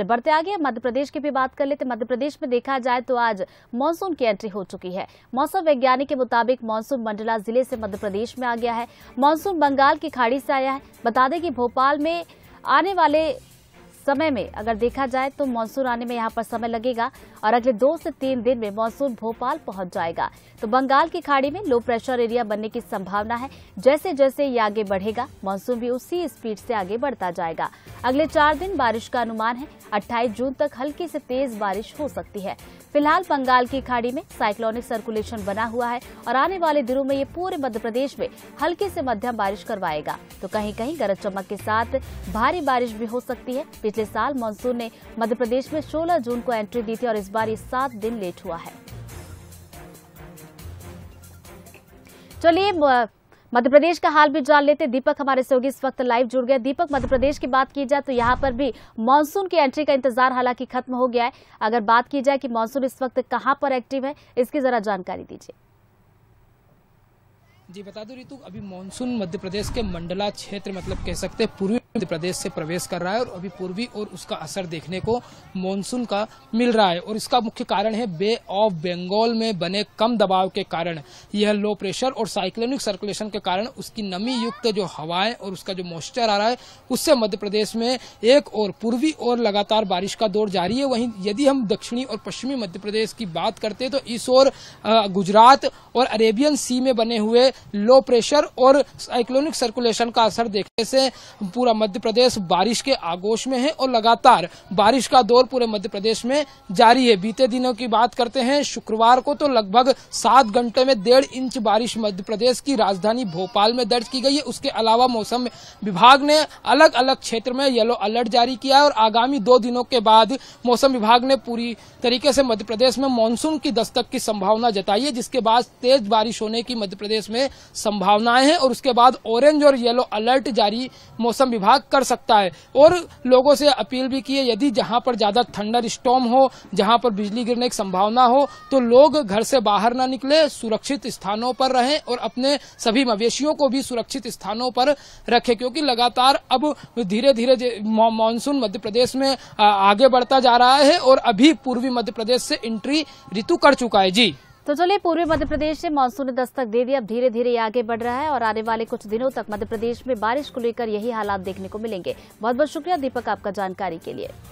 बढ़ते आगे मध्य प्रदेश की भी बात कर लेते तो मध्य प्रदेश में देखा जाए तो आज मानसून की एंट्री हो चुकी है मौसम वैज्ञानिक के मुताबिक मानसून मंडला जिले से मध्य प्रदेश में आ गया है मानसून बंगाल की खाड़ी से आया है बता दें कि भोपाल में आने वाले समय में अगर देखा जाए तो मानसून आने में यहाँ पर समय लगेगा और अगले दो से तीन दिन में मानसून भोपाल पहुंच जाएगा तो बंगाल की खाड़ी में लो प्रेशर एरिया बनने की संभावना है जैसे जैसे ये आगे बढ़ेगा मानसून भी उसी स्पीड से आगे बढ़ता जाएगा अगले चार दिन बारिश का अनुमान है अट्ठाईस जून तक हल्की से तेज बारिश हो सकती है फिलहाल बंगाल की खाड़ी में साइक्लोनिक सर्कुलेशन बना हुआ है और आने वाले दिनों में ये पूरे मध्य प्रदेश में हल्की से मध्यम बारिश करवाएगा तो कहीं कहीं गरज चमक के साथ भारी बारिश भी हो सकती है पिछले साल मानसून ने मध्य प्रदेश में 16 जून को एंट्री दी थी और इस बार ये सात दिन लेट हुआ है चलिए मध्य प्रदेश का हाल भी जान लेते दीपक हमारे सहयोगी इस वक्त लाइव जुड़ गए दीपक मध्य प्रदेश की बात की जाए तो यहाँ पर भी मानसून की एंट्री का इंतजार हालांकि खत्म हो गया है अगर बात की जाए कि मानसून इस वक्त कहाँ पर एक्टिव है इसकी जरा जानकारी दीजिए जी बता दो ऋतु अभी मानसून मध्य प्रदेश के मंडला क्षेत्र मतलब कह सकते पूर्वी मध्य प्रदेश से प्रवेश कर रहा है और अभी पूर्वी और उसका असर देखने को मानसून का मिल रहा है और इसका मुख्य कारण है बे ऑफ बंगाल में बने कम दबाव के कारण यह लो प्रेशर और साइक्लोनिक सर्कुलेशन के कारण उसकी नमी युक्त जो हवाएं और उसका जो मॉइस्चर आ रहा है उससे मध्य प्रदेश में एक और पूर्वी और लगातार बारिश का दौर जारी है वहीं यदि हम दक्षिणी और पश्चिमी मध्य प्रदेश की बात करते तो इस और गुजरात और अरेबियन सी में बने हुए लो प्रेशर और साइक्लोनिक सर्कुलेशन का असर देखने से पूरा मध्य प्रदेश बारिश के आगोश में है और लगातार बारिश का दौर पूरे मध्य प्रदेश में जारी है बीते दिनों की बात करते हैं शुक्रवार को तो लगभग सात घंटे में डेढ़ इंच बारिश मध्य प्रदेश की राजधानी भोपाल में दर्ज की गई है उसके अलावा मौसम विभाग ने अलग अलग क्षेत्र में येलो अलर्ट जारी किया है और आगामी दो दिनों के बाद मौसम विभाग ने पूरी तरीके से मध्य प्रदेश में मानसून की दस्तक की संभावना जताई है जिसके बाद तेज बारिश होने की मध्य प्रदेश में संभावनाएं हैं और उसके बाद ऑरेंज और येलो अलर्ट जारी मौसम विभाग विभाग कर सकता है और लोगों से अपील भी की है यदि जहां पर ज्यादा थंडर स्टॉम हो जहां पर बिजली गिरने की संभावना हो तो लोग घर से बाहर ना निकले सुरक्षित स्थानों पर रहें और अपने सभी मवेशियों को भी सुरक्षित स्थानों पर रखें क्योंकि लगातार अब धीरे धीरे मानसून मध्य प्रदेश में आगे बढ़ता जा रहा है और अभी पूर्वी मध्य प्रदेश से एंट्री ऋतु कर चुका है जी तो चलिए पूर्वी मध्य प्रदेश से मानसून ने दस्तक दे दी अब धीरे धीरे आगे बढ़ रहा है और आने वाले कुछ दिनों तक मध्य प्रदेश में बारिश को लेकर यही हालात देखने को मिलेंगे बहुत बहुत शुक्रिया दीपक आपका जानकारी के लिए